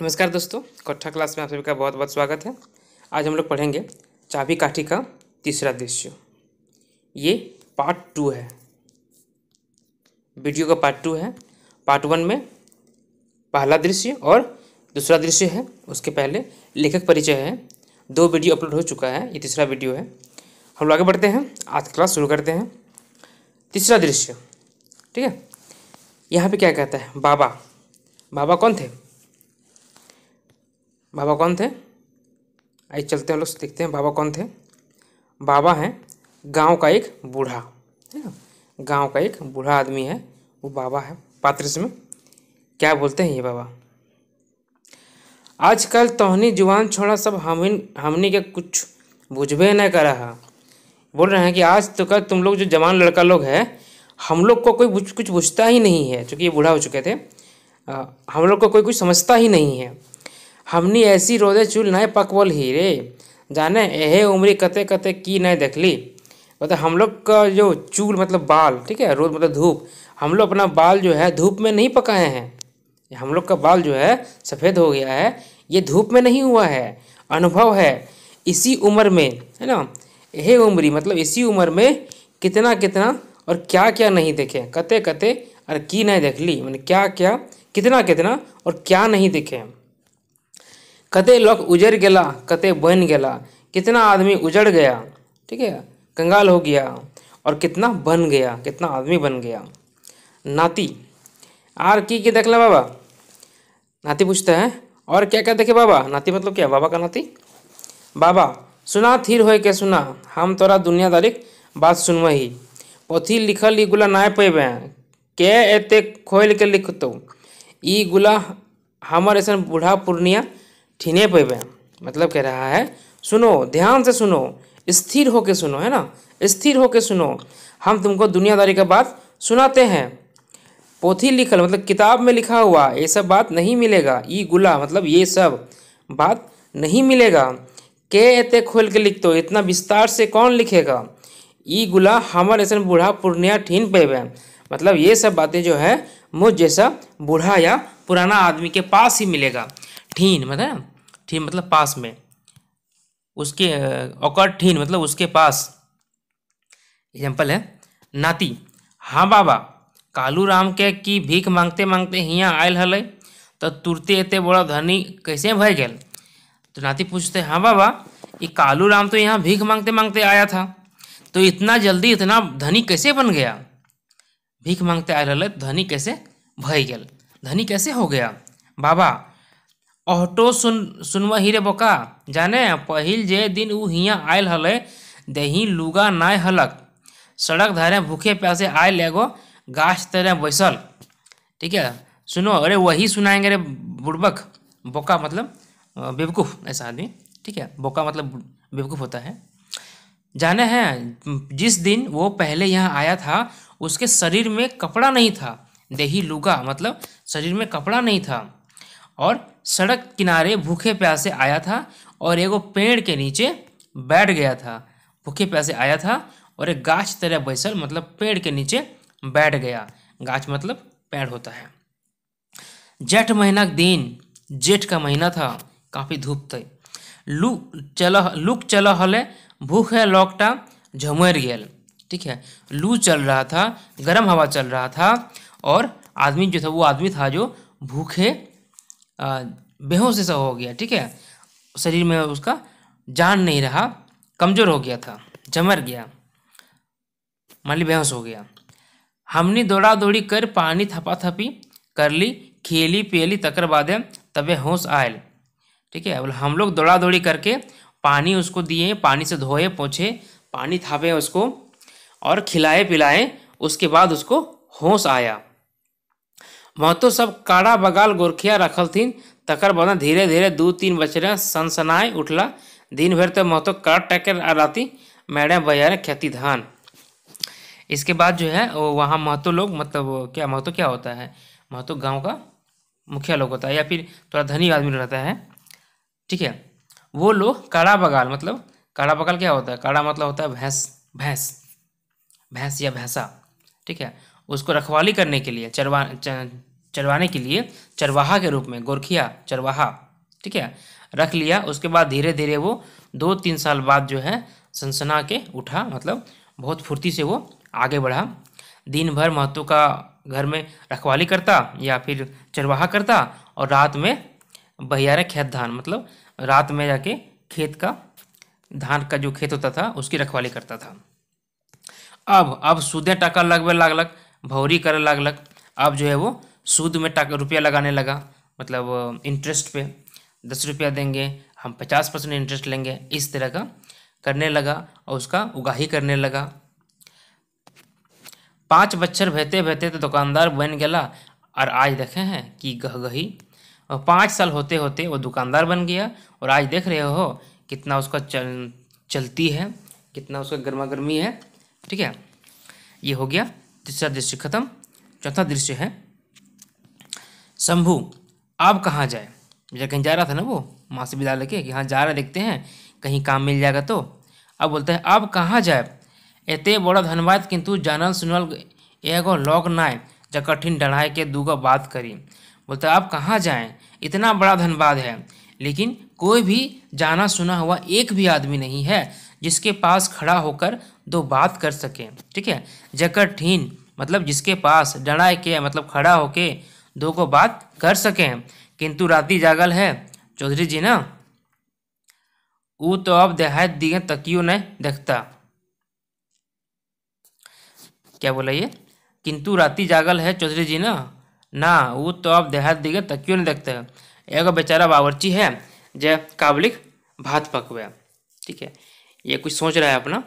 नमस्कार दोस्तों कट्ठा क्लास में आप सभी का बहुत बहुत स्वागत है आज हम लोग पढ़ेंगे चाबी काठी का तीसरा दृश्य ये पार्ट टू है वीडियो का पार्ट टू है पार्ट वन में पहला दृश्य और दूसरा दृश्य है उसके पहले लेखक परिचय है दो वीडियो अपलोड हो चुका है ये तीसरा वीडियो है हम लोग आगे बढ़ते हैं आज क्लास शुरू करते हैं तीसरा दृश्य ठीक है यहाँ पर क्या कहता है बाबा बाबा कौन थे बाबा कौन थे आइए चलते हैं लोग देखते हैं बाबा कौन थे बाबा हैं गांव का एक बूढ़ा है ना गांव का एक बूढ़ा आदमी है वो बाबा है पात्र में क्या बोलते हैं ये बाबा आजकल तोहनी जुबान छोड़ा सब हम हमने के कुछ बुझबे न कर रहा बोल रहे हैं कि आज तो कल तुम लोग जो जवान लड़का लोग हैं हम लोग को कोई कुछ बुझता ही नहीं है चूँकि ये बूढ़ा हो चुके थे आ, हम लोग को कोई कुछ समझता ही नहीं है हमनी ऐसी रोज़े चूल नहीं पकवल ही रे जाने यही उम्री कते कते की नहीं देखली मतलब हम लोग का जो चूल मतलब बाल ठीक है रोज मतलब धूप हम लोग अपना बाल जो है धूप में नहीं पकाए हैं हम लोग का बाल जो है सफ़ेद हो गया है ये धूप में नहीं हुआ है अनुभव है इसी उम्र में है ना यह उम्री मतलब इसी उम्र में कितना कितना और क्या क्या नहीं देखे कते कते और की नहीं देख ली मैंने मतलब क्या क्या कितना कितना और क्या नहीं देखे कते लोग उजड़ गया कते बन गया कितना आदमी उजड़ गया ठीक है कंगाल हो गया और कितना बन गया कितना आदमी बन गया नाती आर की की देख ले बाबा नाती पूछते हैं और क्या क्या देखे बाबा नाती मतलब क्या बाबा का नाती बाबा सुना थिर हो के सुना हम तोरा दुनियादारी बात सुनवही पोथी लिखल ये गुला ना पेबे के एते खोल के लिखतो ई गुला हमारे ऐसा बूढ़ा पूर्णिया ठीने पे पे मतलब कह रहा है सुनो ध्यान से सुनो स्थिर होके सुनो है ना स्थिर होके सुनो हम तुमको दुनियादारी का बात सुनाते हैं पोथी लिखल मतलब किताब में लिखा हुआ ये सब बात नहीं मिलेगा ई गुला मतलब ये सब बात नहीं मिलेगा के एते खोल के लिख दो इतना विस्तार से कौन लिखेगा ई गुला हमर ऐसा बूढ़ा पूर्णिया ठीन पेबे मतलब ये सब बातें जो है मुझ जैसा बूढ़ा या पुराना आदमी के पास ही मिलेगा ठीन मतलब ठीन मतलब पास में उसके औकर ठीन मतलब उसके पास एग्जाम्पल है नाती हाँ बाबा कालू राम के कि भीख मांगते मांगते हियाँ आयल हल तो तुरते एते बड़ा धनी कैसे भय गए तो नाती पूछते हाँ बाबा ये कालू राम तो यहाँ भीख मांगते मांगते आया था तो इतना जल्दी इतना धनी कैसे बन गया भीख मांगते आयल हल धनी कैसे भय गए धनी कैसे हो गया बाबा ऑटो सुन सुनवा ही रे बोका जाने पहल जे दिन उ हिया आयल हल दही लुगा नाय हलक सड़क धारे भूखे प्यासे आयल एगो गाछ तरह बैसल ठीक है सुनो अरे वही सुनाएंगे रे बुड़बक बोका मतलब बेवकूफ़ ऐसा आदमी ठीक है बोका मतलब बेवकूफ़ होता है जाने हैं जिस दिन वो पहले यहाँ आया था उसके शरीर में कपड़ा नहीं था दही लुगा मतलब शरीर में कपड़ा नहीं था और सड़क किनारे भूखे प्यासे आया था और एगो पेड़ के नीचे बैठ गया था भूखे प्यासे आया था और एक गाछ तरह बैसल मतलब पेड़ के नीचे बैठ गया गाछ मतलब पेड़ होता है जेठ महीना का दिन जेठ का महीना था काफ़ी धूप थे लू चला लूक चला हले भूख है लौकटा झमर गया ठीक है लू चल रहा था गर्म हवा चल रहा था और आदमी जो था वो आदमी था जो भूखे बेहोश जैसा हो गया ठीक है शरीर में उसका जान नहीं रहा कमज़ोर हो गया था जमर गया मान ली बेहोश हो गया हमने दौड़ा दौड़ी कर पानी थपा थपी कर ली खेली पियली तकर बाद तबे होश आयल ठीक है हम लोग दौड़ा दौड़ी करके पानी उसको दिए पानी से धोए पोछे पानी थापे उसको और खिलाए पिलाए उसके बाद उसको होश आया महतो सब काड़ा बगाल गोरखिया रखल थी तकर बाद धीरे धीरे दू तीन बचरे सनसनाए उठला दिन भर तो महतो काड़ा आ राती मैडम बजार खेती धान इसके बाद जो है वो वहाँ महतो लोग मतलब क्या महतो क्या होता है महतो गांव का मुखिया लोग होता है या फिर थोड़ा धनी आदमी रहता है ठीक है वो लोग काड़ा बगाल मतलब काड़ा बगाल क्या होता है काड़ा मतलब होता है भैंस भैंस भैंस या भैंसा ठीक है उसको रखवाली करने के लिए चरवा चरवाने के लिए चरवाहा के रूप में गोरखिया चरवाहा ठीक है रख लिया उसके बाद धीरे धीरे वो दो तीन साल बाद जो है सनसना के उठा मतलब बहुत फुर्ती से वो आगे बढ़ा दिन भर महत्व का घर में रखवाली करता या फिर चरवाहा करता और रात में बहियारे खेत धान मतलब रात में जाके खेत का धान का जो खेत होता था उसकी रखवाली करता था अब अब सूदे टाका लगबे लागलक भौरी करे लागलक अब जो है वो सूद में टाक रुपया लगाने लगा मतलब इंटरेस्ट पे दस रुपया देंगे हम पचास परसेंट इंटरेस्ट लेंगे इस तरह का करने लगा और उसका उगाही करने लगा पाँच बच्चर भेते भेते तो दुकानदार बन गया और आज देखे हैं कि गही और पाँच साल होते होते वो दुकानदार बन गया और आज देख रहे हो कितना उसका चल चलती है कितना उसका गर्मा गर्मी है ठीक है ये हो गया तीसरा दृश्य खत्म चौथा दृश्य है शंभू आप कहाँ जाए जैसे कहीं जा रहा था ना वो माँ से विदा लेके कि हाँ जा रहा देखते हैं कहीं काम मिल जाएगा तो अब बोलते हैं आप कहाँ जाए इतने बड़ा धनबाद किंतु जानल सुनल एगो लोग नाय जब कठिन डढ़ाई के दूगो बात करी बोलते आप कहाँ जाएँ इतना बड़ा धनबाद है लेकिन कोई भी जाना सुना हुआ एक भी आदमी नहीं है जिसके पास खड़ा होकर दो बात कर सके ठीक है जकर ठीन मतलब जिसके पास डड़ाए के मतलब खड़ा होके दो को बात कर सके किंतु राति जागल है चौधरी जी ना वो तो अब देहात दिए तकियो नहीं देखता क्या बोला ये किंतु राति जागल है चौधरी जी ना ना वो तो अब देहात दिए तकियो नहीं देखते एगो बेचारा बावर्ची है जय काबलिक भात पकवे ठीक है ये कुछ सोच रहा है अपना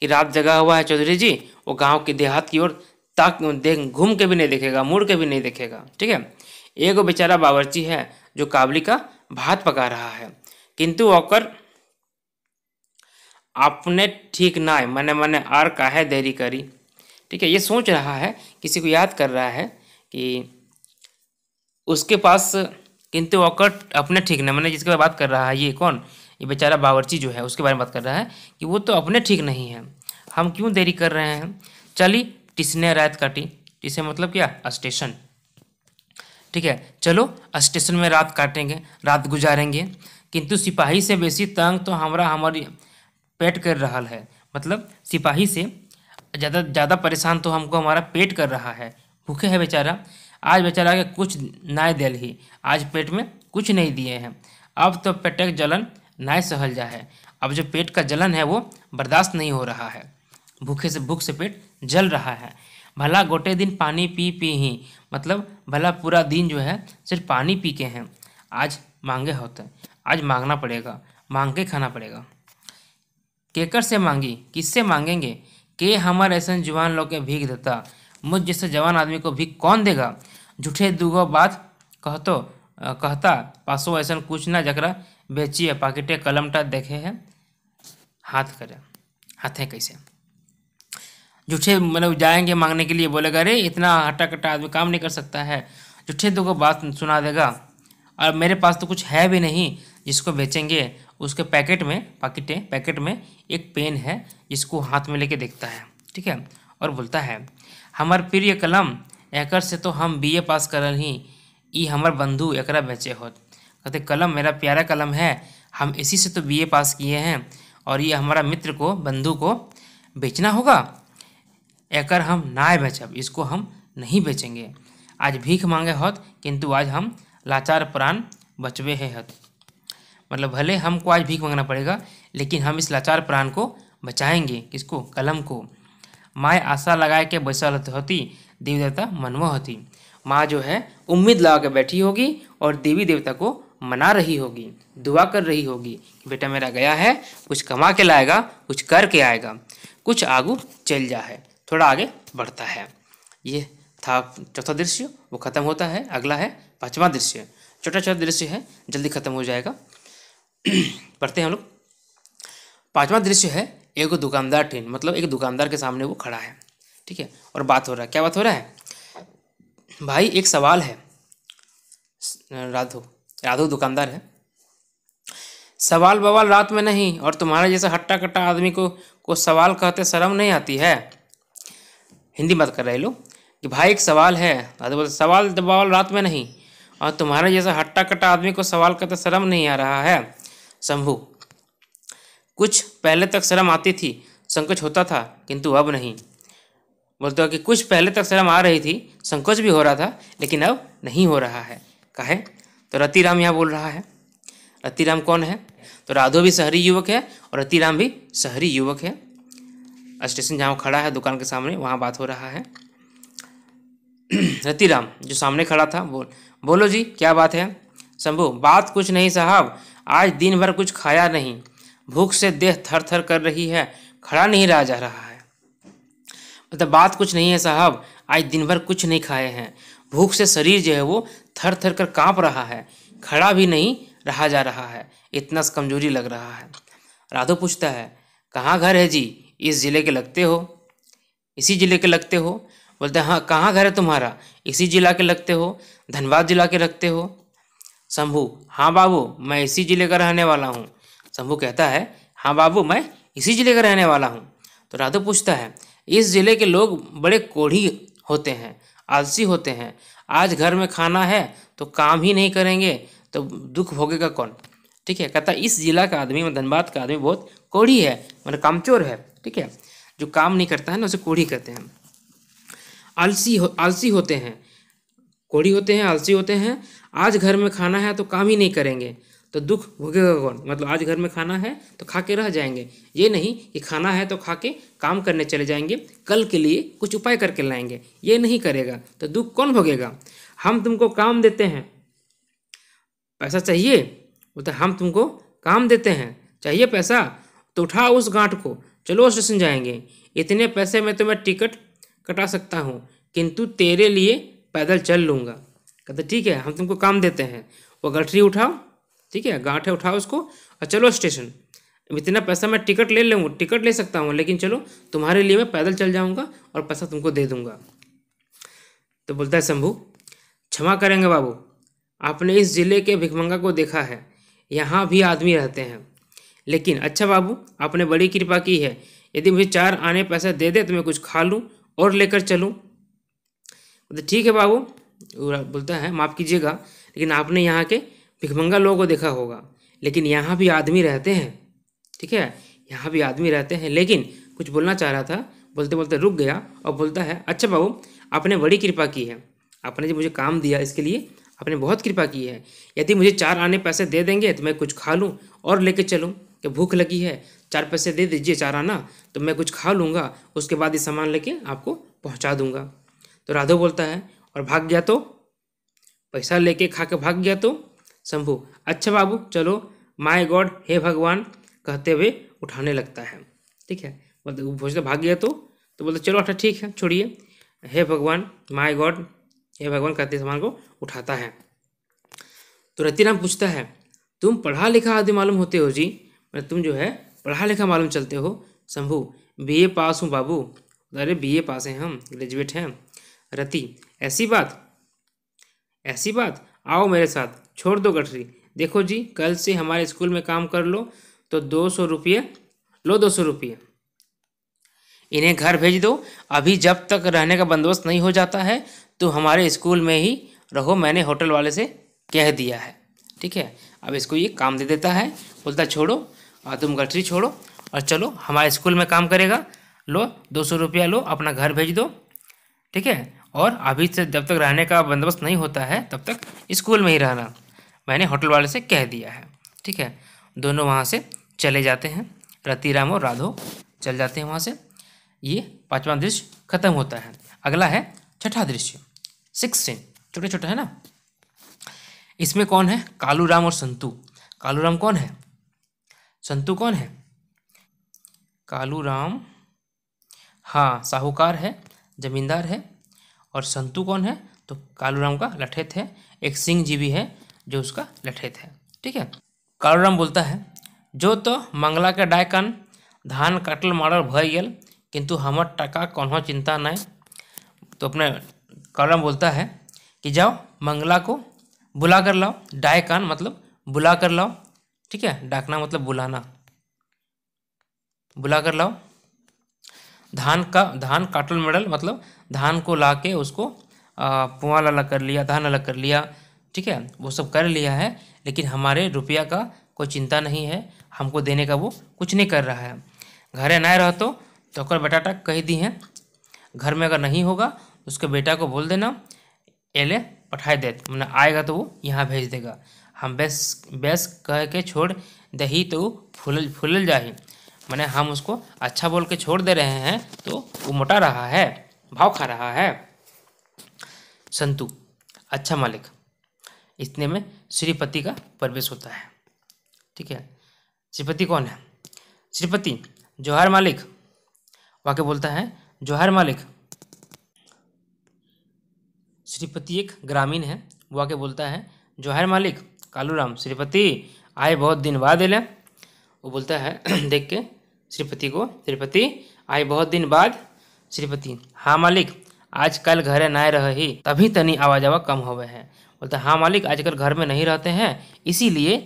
कि रात जगा हुआ है चौधरी जी वो गांव के देहात की ओर ताक देख घूम के भी नहीं देखेगा मुड़ के भी नहीं देखेगा ठीक है एगो बेचारा बावर्ची है जो काबली का भात पका रहा है किंतु ओकर आपने ठीक ना है मने मैंने आर काहे देरी करी ठीक है ये सोच रहा है किसी को याद कर रहा है कि उसके पास किंतु ओकर अपने ठीक ना मैंने जिसके बारे बात कर रहा है ये कौन ये बेचारा बावर्ची जो है उसके बारे में बात कर रहा है कि वो तो अपने ठीक नहीं है हम क्यों देरी कर रहे हैं चली टिसने रात काटी टिसे मतलब क्या स्टेशन ठीक है चलो स्टेशन में रात काटेंगे रात गुजारेंगे किंतु सिपाही से बेसी तंग तो हमारा हमारी पेट कर रहा है मतलब सिपाही से ज़्यादा ज़्यादा परेशान तो हमको हमारा पेट कर रहा है भूखे है बेचारा आज बेचारा के कुछ ना दिल ही आज पेट में कुछ नहीं दिए हैं अब तो पेट का जलन ना सहल जा है अब जो पेट का जलन है वो बर्दाश्त नहीं हो रहा है भूखे से भूख से पेट जल रहा है भला गोटे दिन पानी पी पी ही मतलब भला पूरा दिन जो है सिर्फ पानी पी के हैं आज मांगे होते आज मांगना पड़ेगा मांग के खाना पड़ेगा केकर से मांगी किससे मांगेंगे के हमारे ऐसे जवान लोग भीख देता मुझ जैसे जवान आदमी को भीख कौन देगा झूठे दूगो बात कहतो कहता पासो ऐसा कुछ ना जकरा बेचिए पाकिटे कलमटा देखे है हाथ करे हाथे कैसे झूठे मतलब जाएंगे मांगने के लिए बोलेगा अरे इतना हटा कट्टा आदमी काम नहीं कर सकता है झूठे दो को बात सुना देगा और मेरे पास तो कुछ है भी नहीं जिसको बेचेंगे उसके पैकेट में पाकिटें पैकेट में एक पेन है जिसको हाथ में लेके देखता है ठीक है और बोलता है हमार प्रिय कलम एकर से तो हम बीए पास करल ही ई हमार बंधु एकरा बेचे होत कहते कलम मेरा प्यारा कलम है हम इसी से तो बीए पास किए हैं और ये हमारा मित्र को बंधु को बेचना होगा एकर हम ना बेचब इसको हम नहीं बेचेंगे आज भीख मांगे हत किंतु आज हम लाचार प्राण बचवे है हत मतलब भले हमको आज भीख मांगना पड़ेगा लेकिन हम इस लाचार प्राण को बचाएंगे किसको कलम को माए आशा लगाए के बैसल होती देवी देवता मनवा होती माँ जो है उम्मीद लगा के बैठी होगी और देवी देवता को मना रही होगी दुआ कर रही होगी कि बेटा मेरा गया है कुछ कमा के लाएगा कुछ करके आएगा कुछ आगू चल जा है थोड़ा आगे बढ़ता है ये था चौथा दृश्य वो खत्म होता है अगला है पांचवा दृश्य छोटा छोटा दृश्य है जल्दी खत्म हो जाएगा पढ़ते हैं हम लोग पांचवा दृश्य है एक दुकानदार टीन मतलब एक दुकानदार के सामने वो खड़ा है ठीक है और बात हो रहा है क्या बात हो रहा है भाई एक सवाल है राधो राधो दुकानदार है सवाल बवाल रात में नहीं और तुम्हारा जैसा हट्टा कट्टा आदमी को को सवाल कहते शर्म नहीं आती है हिंदी बात कर रहे हैं लोग कि भाई एक सवाल है दादा बोलते सवाल दबावल रात में नहीं और तुम्हारे जैसा हट्टा कट्टा आदमी को सवाल करते शर्म नहीं आ रहा है शंभु कुछ पहले तक शर्म आती थी संकोच होता था किंतु अब नहीं बोलते हो कि कुछ पहले तक शर्म आ रही थी संकोच भी हो रहा था लेकिन अब नहीं हो रहा है कहे तो रतिराम यहाँ बोल रहा है रतिराम कौन है तो राधो भी शहरी युवक है और रतिराम भी शहरी युवक है स्टेशन जहाँ खड़ा है दुकान के सामने वहाँ बात हो रहा है रतिराम जो सामने खड़ा था बोल बोलो जी क्या बात है शंभू बात कुछ नहीं साहब आज दिन भर कुछ खाया नहीं भूख से देह थर थर कर रही है खड़ा नहीं रहा जा रहा है मतलब बात कुछ नहीं है साहब आज दिन भर कुछ नहीं खाए हैं भूख से शरीर जो है वो थर थर कर काँप रहा है खड़ा भी नहीं रहा जा रहा है इतना कमजोरी लग रहा है राधो पूछता है कहाँ घर है जी इस ज़िले के लगते हो इसी ज़िले के लगते हो बोलते हाँ कहाँ घर है तुम्हारा इसी जिला के लगते हो धनबाद जिला के लगते हो शंभू हाँ बाबू मैं इसी ज़िले का रहने वाला हूँ शंभू कहता है हाँ बाबू मैं इसी ज़िले का रहने वाला हूँ तो राधो पूछता है इस ज़िले के लोग बड़े कोढ़ी होते हैं आलसी होते हैं आज घर में खाना है तो काम ही नहीं करेंगे तो दुख भोगेगा कौन ठीक है कहता इस जिला का आदमी मतलब धनबाद का आदमी बहुत कोढ़ी है मतलब कामचोर है ठीक है जो काम नहीं करता है ना उसे कोढ़ी कहते हैं आलसी हो आलसी होते हैं कोढ़ी होते हैं आलसी होते हैं आज घर में खाना है तो काम ही नहीं करेंगे तो दुख भोगेगा कौन मतलब आज घर में खाना है तो खा के रह जाएंगे ये नहीं कि खाना है तो खा के काम करने चले जाएंगे कल के लिए कुछ उपाय करके लाएंगे ये नहीं करेगा तो दुख कौन भोगेगा हम तुमको काम देते हैं पैसा चाहिए बोलते हम तुमको काम देते हैं चाहिए पैसा तो उठा उस गांठ को चलो स्टेशन जाएंगे इतने पैसे में तो मैं टिकट कटा सकता हूँ किंतु तेरे लिए पैदल चल लूँगा कहते ठीक है हम तुमको काम देते हैं वो गठरी उठाओ ठीक है गांठ उठाओ उसको और चलो स्टेशन इतना पैसा मैं टिकट ले लूँगा टिकट ले सकता हूँ लेकिन चलो तुम्हारे लिए मैं पैदल चल जाऊँगा और पैसा तुमको दे दूँगा तो बोलता है शंभू क्षमा करेंगे बाबू आपने इस जिले के भिखमंगा को देखा है यहाँ भी आदमी रहते हैं लेकिन अच्छा बाबू आपने बड़ी कृपा की है यदि मुझे चार आने पैसा दे दे तो मैं कुछ खा लूँ और लेकर चलूँ तो ठीक है बाबू बोलता है माफ़ कीजिएगा लेकिन आपने यहाँ के भिखमंगा लोगों को देखा होगा लेकिन यहाँ भी आदमी रहते हैं ठीक है यहाँ भी आदमी रहते हैं लेकिन कुछ बोलना चाह रहा था बोलते बोलते रुक गया और बोलता है अच्छा बाबू आपने बड़ी कृपा की है आपने जो मुझे काम दिया इसके लिए आपने बहुत कृपा की है यदि मुझे चार आने पैसे दे देंगे तो मैं कुछ खा लूँ और लेके चलूँ कि भूख लगी है चार पैसे दे दीजिए चार आना तो मैं कुछ खा लूँगा उसके बाद ये सामान लेके आपको पहुँचा दूँगा तो राधो बोलता है और भाग गया तो पैसा लेके खा के भाग गया तो शंभु अच्छा बाबू चलो माय गॉड हे भगवान कहते हुए उठाने लगता है ठीक है बोलते तो भाग गया तो तो बोलते चलो अच्छा ठीक है छोड़िए हे भगवान माय गॉड यह भगवान कहते समान को उठाता है तो रतिराम पूछता है तुम पढ़ा लिखा आदि मालूम होते हो जी मैं मतलब तुम जो है पढ़ा लिखा मालूम चलते हो शंभू बीए पास हूँ बाबू अरे बीए पास हैं हम ग्रेजुएट हैं रति ऐसी बात ऐसी बात आओ मेरे साथ छोड़ दो गठरी देखो जी कल से हमारे स्कूल में काम कर लो तो दो सौ रुपये लो दो सौ रुपये इन्हें घर भेज दो अभी जब तक रहने का बंदोबस्त नहीं हो जाता है तो हमारे स्कूल में ही रहो मैंने होटल वाले से कह दिया है ठीक है अब इसको ये काम दे देता है बोलता छोड़ो तुम गठरी छोड़ो और चलो हमारे स्कूल में काम करेगा लो दो सौ रुपया लो अपना घर भेज दो ठीक है और अभी से जब तक रहने का बंदोबस्त नहीं होता है तब तक स्कूल में ही रहना मैंने होटल वाले से कह दिया है ठीक है दोनों वहाँ से चले जाते हैं रतिराम और राधो चल जाते हैं वहाँ से ये पांचवा दृश्य खत्म होता है अगला है छठा दृश्य सीन छोटे छोटे है ना इसमें कौन है कालू राम और संतू कालू राम कौन है संतू कौन है कालू राम हाँ साहूकार है जमींदार है और संतू कौन है तो कालू का लठेत है एक सिंह जी भी है जो उसका लठेत है ठीक है कालू राम बोलता है जो तो मंगला के डायकन धान काटल मारल भर गल किंतु हमार टका कौन चिंता नहीं तो अपने कलम बोलता है कि जाओ मंगला को बुला कर लाओ डाय कान मतलब बुला कर लाओ ठीक है डाकना मतलब बुलाना बुला कर लाओ धान का धान काटल मेडल मतलब धान को ला के उसको पुआल अलग कर लिया धान अलग कर लिया ठीक है वो सब कर लिया है लेकिन हमारे रुपया का कोई चिंता नहीं है हमको देने का वो कुछ नहीं कर रहा है घरे नए रह तो तो बेटा टा कह दी हैं घर में अगर नहीं होगा तो उसके बेटा को बोल देना एले पठाए दे मैंने आएगा तो वो यहाँ भेज देगा हम बेस बेस कह के छोड़ दही तो फूल फूल जाही मैंने हम उसको अच्छा बोल के छोड़ दे रहे हैं तो वो मोटा रहा है भाव खा रहा है संतु अच्छा मालिक इतने में श्रीपति का प्रवेश होता है ठीक है श्रीपति कौन है श्रीपति जौहर मालिक वाक्य बोलता है जोहर मालिक श्रीपति एक ग्रामीण है वो आके बोलता है जोहर मालिक कालू राम श्रीपति आए बहुत दिन बाद एले वो बोलता है देख के श्रीपति को श्रीपति आए बहुत दिन बाद श्रीपति हाँ मालिक आजकल घरे ना रह ही तभी तनी आवाज आवा कम होवे है बोलता हाँ मालिक आजकल घर में नहीं रहते हैं इसीलिए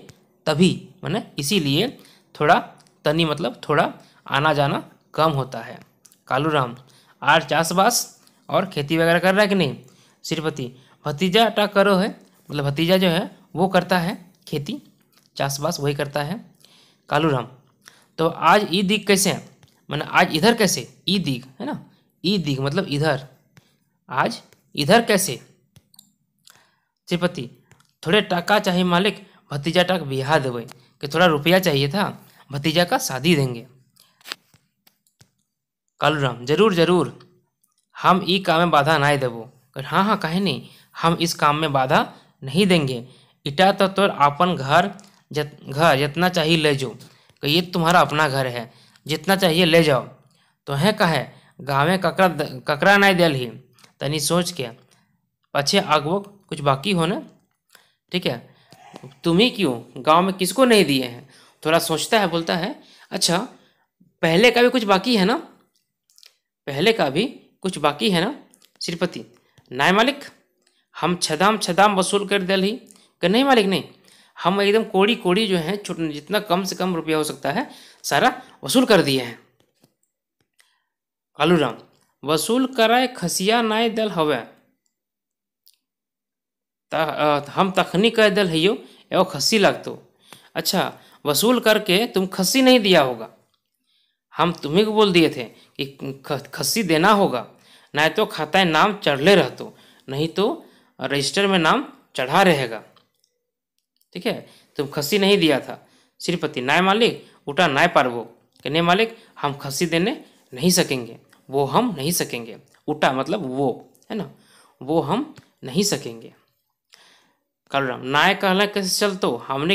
तभी मैंने इसीलिए थोड़ा तनी मतलब थोड़ा आना जाना कम होता है कालू राम आर चाषबास और खेती वगैरह कर रहा है कि नहीं श्रीपति भतीजा टा करो है मतलब भतीजा जो है वो करता है खेती चाषबास वही करता है कालू राम तो आज ई दिग कैसे है मैंने आज इधर कैसे ई दिग है ना ई दिग मतलब इधर आज इधर कैसे श्रीपति थोड़े टाका चाहिए मालिक भतीजा टाक बिहार देवे कि थोड़ा रुपया चाहिए था भतीजा का शादी देंगे राम जरूर जरूर हम ई काम में बाधा ना कर हाँ हाँ कहे नहीं हम इस काम में बाधा नहीं देंगे इटा तो तोर अपन घर जत घर जितना चाहिए ले जाओ ये तुम्हारा अपना घर है जितना चाहिए ले जाओ तो है कहे गाँव में ककरा ककरा नहीं दिल ही तनी सोच के पछे आगवो कुछ बाकी हो ना ठीक है ही क्यों गांव में किसको नहीं दिए हैं थोड़ा सोचता है बोलता है अच्छा पहले का भी कुछ बाकी है ना पहले का भी कुछ बाकी है ना श्रीपति नाय मालिक हम छदाम छदाम वसूल कर दिल ही कर नहीं मालिक नहीं हम एकदम कोड़ी कोड़ी जो है छोट जितना कम से कम रुपया हो सकता है सारा वसूल कर दिए हैं राम वसूल कराए खसिया नाय दल हवे हम तखनी कह दल है यो एवं खसी लागतो अच्छा वसूल करके तुम खसी नहीं दिया होगा हम तुम्हें को बोल दिए थे कि खस्सी देना होगा नहीं तो खाता नाम चढ़ रह तो नहीं तो रजिस्टर में नाम चढ़ा रहेगा ठीक है तुम खस्सी नहीं दिया था श्रीपति नाय मालिक उठा नाय पारवो कहने मालिक हम खस्सी देने नहीं सकेंगे वो हम नहीं सकेंगे उठा मतलब वो है ना वो हम नहीं सकेंगे कलराम नाय कहला कैसे चलतो हमने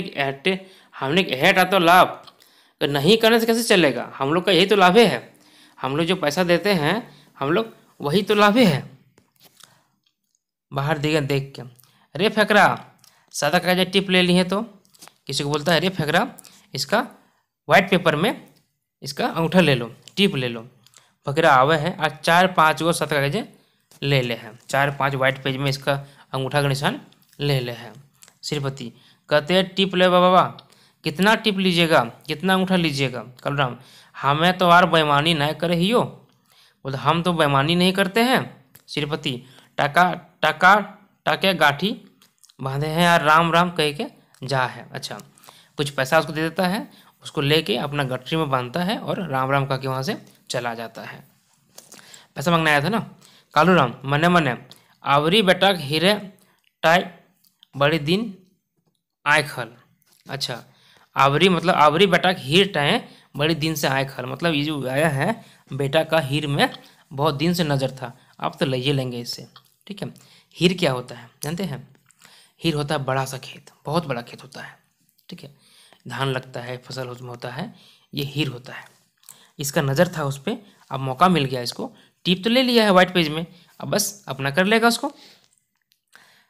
हमने हेट तो लाभ तो नहीं करने से कैसे चलेगा हम लोग का यही तो लाभे है हम लोग जो पैसा देते हैं हम लोग वही तो लाभे है बाहर दिखे देख के अरे फेकरा सादा कागज टिप ले ली है तो किसी को बोलता है अरे फेकरा इसका वाइट पेपर में इसका अंगूठा ले लो टिप ले लो फकरा आवे है और चार पाँच गो सादा कागज ले ले हैं चार पाँच व्हाइट पेज में इसका अंगूठा का निशान ले ले हैं श्रीपति कहते हैं टिप ले बाबा कितना टिप लीजिएगा कितना अंगूठा लीजिएगा कलराम हमें तो यार बेमानी न करे ही हो बोल हम तो बेमानी नहीं करते हैं श्रीपति टका टका टके गाठी बांधे हैं यार राम राम कह के जा है अच्छा कुछ पैसा उसको दे देता है उसको लेके अपना गठरी में बांधता है और राम राम कह के वहाँ से चला जाता है पैसा मांगने आया था ना कालू राम मने मने आवरी बेटा हीरे टाई बड़े दिन आय खल अच्छा आवरी मतलब आवरी बेटा हीर टाएँ बड़े दिन से आए खल मतलब ये जो आया है बेटा का हीर में बहुत दिन से नज़र था आप तो ले लेंगे इससे ठीक है हीर क्या होता है जानते हैं हीर होता है बड़ा सा खेत बहुत बड़ा खेत होता है ठीक है धान लगता है फसल उसमें होता है ये हीर होता है इसका नज़र था उस पर अब मौका मिल गया इसको टिप तो ले लिया है वाइट पेज में अब बस अपना कर लेगा उसको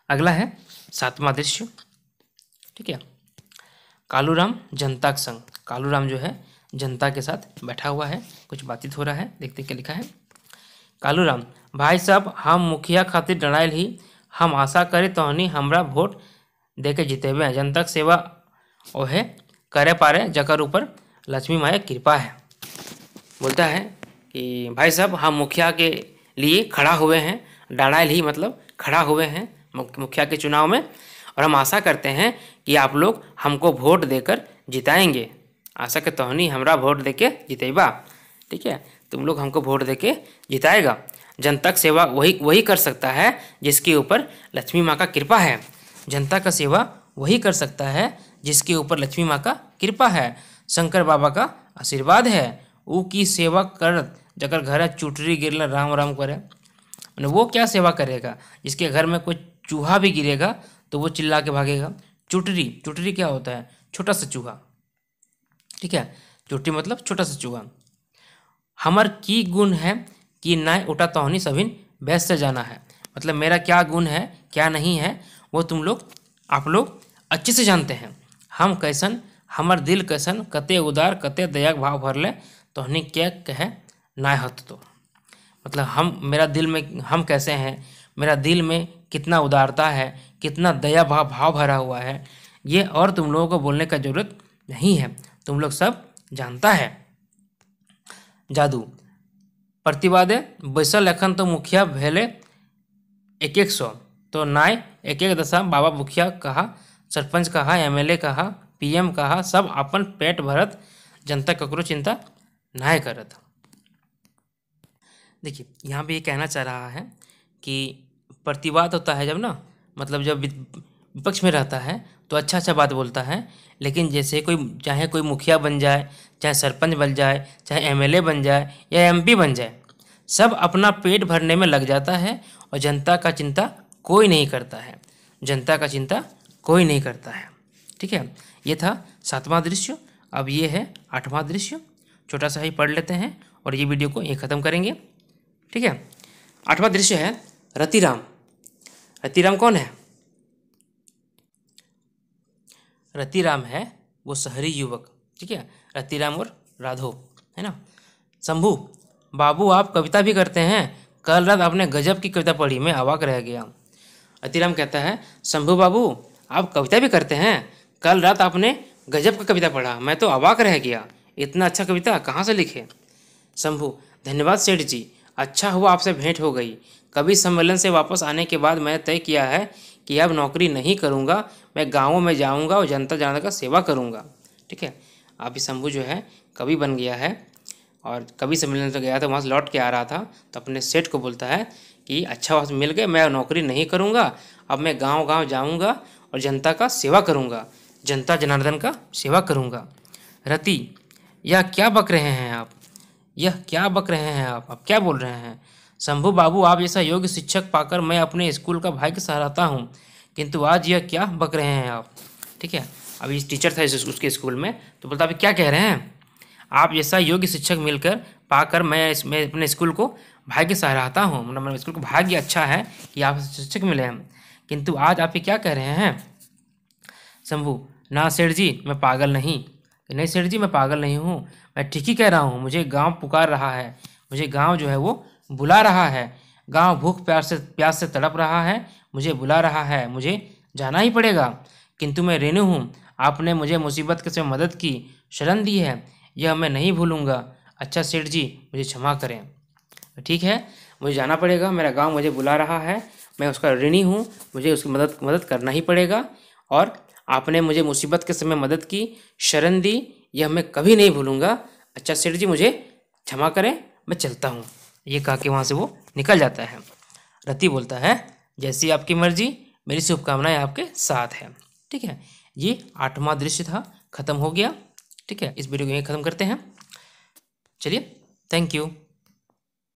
अगला है सातवा दृश्य ठीक है कालूराम जनता संघ कालूराम जो है जनता के साथ बैठा हुआ है कुछ बातचीत हो रहा है देखते क्या लिखा है कालूराम भाई साहब हम मुखिया खातिर लड़ाई ही हम आशा करें तो नहीं हमारा वोट दे के जितेबे जनता सेवा ओहे करे पारे जकर ऊपर लक्ष्मी माया कृपा है बोलता है कि भाई साहब हम मुखिया के लिए खड़ा हुए हैं डरायल ही मतलब खड़ा हुए हैं मुखिया के चुनाव में और हम आशा करते हैं कि आप लोग हमको वोट देकर जिताएंगे आशा के तोहनी हमरा वोट दे के जितेबा ठीक है तुम लोग हमको वोट दे के जिताएगा का सेवा वही वही कर सकता है जिसके ऊपर लक्ष्मी माँ का कृपा है जनता का सेवा वही कर सकता है जिसके ऊपर लक्ष्मी माँ का कृपा है शंकर बाबा का आशीर्वाद है ऊ की सेवा कर जगह घर है चुटरी गिर राम राम करे वो क्या सेवा करेगा जिसके घर में कोई चूहा भी गिरेगा तो वो चिल्ला के भागेगा चुटरी चुटरी क्या होता है छोटा सा चूहा ठीक है चुटरी मतलब छोटा सा चूहा हमार की गुण है कि ना उठा तोहनी सभी बैस से जाना है मतलब मेरा क्या गुण है क्या नहीं है वो तुम लोग आप लोग अच्छे से जानते हैं हम कैसन हमार दिल कैसन कते उदार कते दया भाव भर ले तोहनी क्या कहे ना हत तो मतलब हम मेरा दिल में हम कैसे हैं मेरा दिल में कितना उदारता है कितना दया भाव भाव भरा हुआ है ये और तुम लोगों को बोलने का ज़रूरत नहीं है तुम लोग सब जानता है जादू प्रतिवादे बैसल लखन तो मुखिया भेले एक एक सौ तो नाय एक एक दशा बाबा मुखिया कहा सरपंच कहा एमएलए कहा पीएम कहा सब अपन पेट भरत जनता ककरो चिंता नाय करत देखिए यहाँ पे ये कहना चाह रहा है कि प्रतिवाद होता है जब ना मतलब जब विपक्ष में रहता है तो अच्छा अच्छा बात बोलता है लेकिन जैसे कोई चाहे कोई मुखिया बन जाए चाहे सरपंच बन जाए चाहे एमएलए बन जाए या एमपी बन जाए सब अपना पेट भरने में लग जाता है और जनता का चिंता कोई नहीं करता है जनता का चिंता कोई नहीं करता है ठीक है ये था सातवां दृश्य अब ये है आठवां दृश्य छोटा सा ही पढ़ लेते हैं और ये वीडियो को ये ख़त्म करेंगे ठीक है आठवां दृश्य है रतिराम रतिराम कौन है रतिराम है वो शहरी युवक ठीक है रतिराम और राधो है ना शंभू बाबू आप कविता भी करते हैं कल रात आपने गजब की कविता पढ़ी मैं अवाक रह गया रतिराम कहता है शंभू बाबू आप कविता भी करते हैं कल रात आपने गजब की कविता पढ़ा मैं तो अवाक रह गया इतना अच्छा कविता कहाँ से लिखे शंभू धन्यवाद सेठ जी अच्छा हुआ आपसे भेंट हो गई कवि सम्मेलन से वापस आने के बाद मैंने तय किया है कि अब नौकरी नहीं करूँगा मैं गाँवों में जाऊँगा और जनता जनता का सेवा करूँगा ठीक है अभी शंभू जो है कवि बन गया है और कवि सम्मेलन से गया था वहाँ से लौट के आ रहा था तो अपने सेठ को बोलता है कि अच्छा वहाँ मिल गए मैं नौकरी नहीं करूँगा अब मैं गाँव गाँव जाऊँगा और जनता का सेवा करूँगा जनता जनार्दन का सेवा करूँगा रति या क्या बक रहे हैं आप यह क्या बक रहे हैं आप अब क्या बोल रहे हैं शंभु बाबू आप जैसा योग्य शिक्षक पाकर मैं अपने स्कूल का भाग्य सहराता हूँ किंतु आज यह क्या बक रहे हैं आप ठीक है अभी टीचर था उसके स्कूल में तो बोलता अभी क्या कह रहे हैं आप जैसा योग्य शिक्षक मिलकर पाकर मैं इसमें अपने स्कूल को भाग्य सहराता हूँ मतलब मेरे स्कूल को भाग्य अच्छा है कि आप शिक्षक मिले हैं किंतु आज आप ये क्या कह रहे हैं शंभु ना सेठ जी मैं पागल नहीं कि नहीं सेठ जी मैं पागल नहीं हूँ मैं ठीक ही कह रहा हूँ मुझे गांव पुकार रहा है मुझे गांव जो है वो बुला रहा है गांव भूख प्यार से प्यास से तड़प रहा है मुझे बुला रहा है मुझे जाना ही पड़ेगा किंतु मैं रेनू हूँ आपने मुझे मुसीबत के से मदद की शरण दी है यह मैं नहीं भूलूँगा अच्छा सेठ जी मुझे क्षमा करें ठीक है मुझे जाना पड़ेगा मेरा गांव मुझे बुला रहा है मैं उसका ऋणी हूँ मुझे उसकी मदद मदद करना ही पड़ेगा और आपने मुझे मुसीबत के समय मदद की शरण दी यह मैं कभी नहीं भूलूंगा अच्छा सेठ जी मुझे क्षमा करें मैं चलता हूँ ये कहा के वहाँ से वो निकल जाता है रति बोलता है जैसी आपकी मर्जी मेरी शुभकामनाएं आपके साथ हैं ठीक है ये आठवां दृश्य था ख़त्म हो गया ठीक है इस वीडियो को यहीं ख़त्म करते हैं चलिए थैंक यू